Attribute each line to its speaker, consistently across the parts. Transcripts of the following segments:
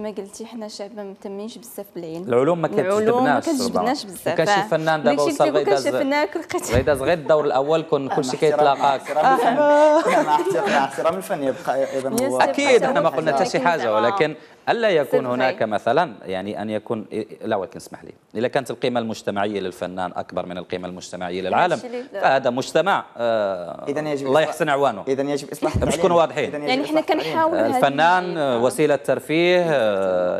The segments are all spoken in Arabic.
Speaker 1: ما قلتي حنا شعب ما مهتمينش بزاف بالعلم العلوم ما كتجذبناش بزاف كان شي آه. فنان دابا وصل غير داز غير داز غير الدور الاول كون كلشي كيتلاقاك مع احترام الفن آه. يبقى ايضا هو اكيد حنا ما قلنا حتى شي حاجه آه. ولكن ألا يكون هناك مثلا يعني أن يكون لا ولكن اسمح لي إذا كانت القيمة المجتمعية للفنان أكبر من القيمة المجتمعية للعالم فهذا مجتمع آه إذا يجب الله يحسن أعوانه إذا يجب إصلاح مش نكونوا واضحين يعني إحنا كنحاول الفنان آه، وسيلة ترفيه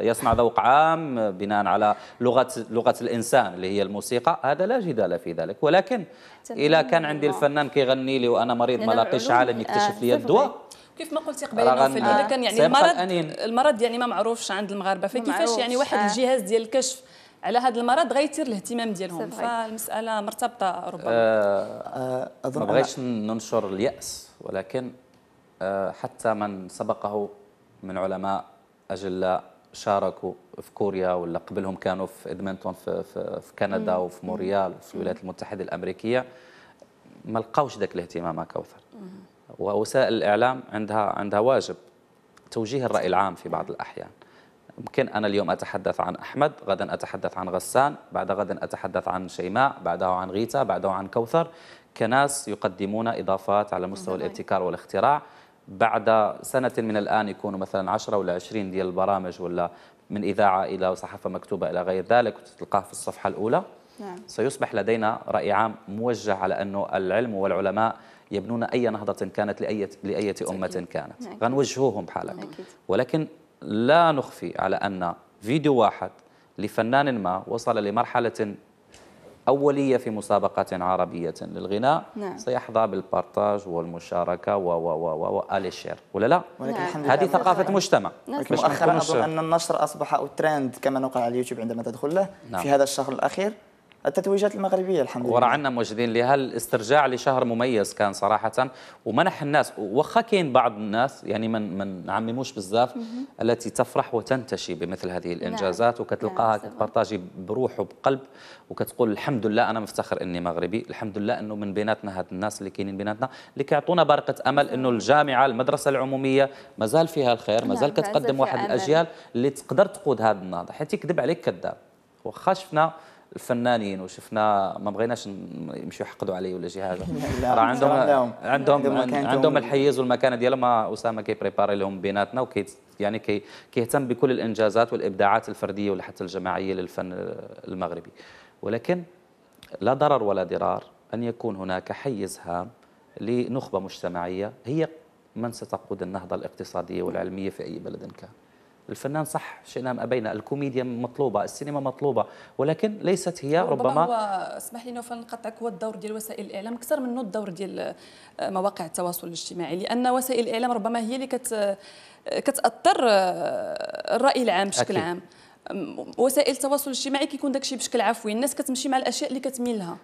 Speaker 1: يصنع ذوق عام بناء على لغة لغة الإنسان اللي هي الموسيقى هذا لا جدال في ذلك ولكن إذا كان عندي الفنان كيغني لي وأنا مريض ما لاقيش عالم يكتشف آه، لي الدواء كيف ما قلتي قبل في الاولى كان يعني المرض المرض يعني ما معروفش عند المغاربه فكيفاش يعني واحد آه. الجهاز ديال الكشف على هذا المرض غيثير الاهتمام ديالهم فالمساله مرتبطه ربما آه, آه، اظن ما بغيتش ننشر الياس ولكن آه حتى من سبقه من علماء اجلاء شاركوا في كوريا ولا قبلهم كانوا في ادمنتون في, في, في كندا وفي موريال وفي الولايات المتحده الامريكيه ما لقاوش ذاك الاهتمام كوثر ووسائل الإعلام عندها عندها واجب توجيه الرأي العام في بعض الأحيان ممكن أنا اليوم أتحدث عن أحمد غدا أتحدث عن غسان بعد غدا أتحدث عن شيماء بعده عن غيتا بعده عن كوثر كناس يقدمون إضافات على مستوى نعم. الابتكار والاختراع بعد سنة من الآن يكونوا مثلا 10 ولا 20 ديال البرامج ولا من إذاعة إلى صحافة مكتوبة إلى غير ذلك وتلقاه في الصفحة الأولى نعم. سيصبح لدينا رأي عام موجه على أنه العلم والعلماء يبنون أي نهضة كانت لأية, لأية أمة كانت غنوجهوهم بحالك ولكن لا نخفي على أن فيديو واحد لفنان ما وصل لمرحلة أولية في مسابقة عربية للغناء نعم. سيحظى بالبارتاج والمشاركة و و و وآل الشير ولا لا؟ ولكن نعم. هذه ثقافة نعم. مجتمع مؤخرا أظن أن النشر أصبح أو ترند كما نقع على اليوتيوب عندما تدخل له نعم. في هذا الشهر الأخير التتويجات المغربيه الحمد لله عندنا موجودين لها الاسترجاع لشهر مميز كان صراحه ومنح الناس وخا كاين بعض الناس يعني من من نعمموش بزاف التي تفرح وتنتشي بمثل هذه نعم. الانجازات وكتلقاها نعم، كتبارطاجي بروح وبقلب وكتقول الحمد لله انا مفتخر اني مغربي الحمد لله انه من بيناتنا هاد الناس اللي كاينين بيناتنا اللي كيعطونا بارقه امل انه نعم. الجامعه المدرسه العموميه مازال فيها الخير مازال كتقدم واحد الاجيال اللي تقدر تقود هذا النهضه حيت يكذب عليك كذاب وخا شفنا الفنانين وشفنا ما بغيناش يمشوا يحقدوا علي ولا شي حاجه راه عندهم عندهم عندهم الحيز والمكانه ديالهم اسامه كيبريباري لهم بيناتنا وكي يعني كي كيهتم بكل الانجازات والابداعات الفرديه ولا حتى الجماعيه للفن المغربي ولكن لا ضرر ولا ضرار ان يكون هناك حيز هام لنخبه مجتمعيه هي من ستقود النهضه الاقتصاديه والعلميه في اي بلد كان الفنان صح شئنا ام ابينا الكوميديا مطلوبه السينما مطلوبه ولكن ليست هي ربما, ربما هو اسمح لي نوفل نقطعك هو الدور ديال وسائل الاعلام اكثر منه الدور ديال آه، مواقع التواصل الاجتماعي لان وسائل الاعلام ربما هي اللي كت آه، كتاثر آه، الراي العام بشكل عام وسائل التواصل الاجتماعي كيكون داكشي بشكل عفوي الناس كتمشي مع الاشياء اللي كتميل لها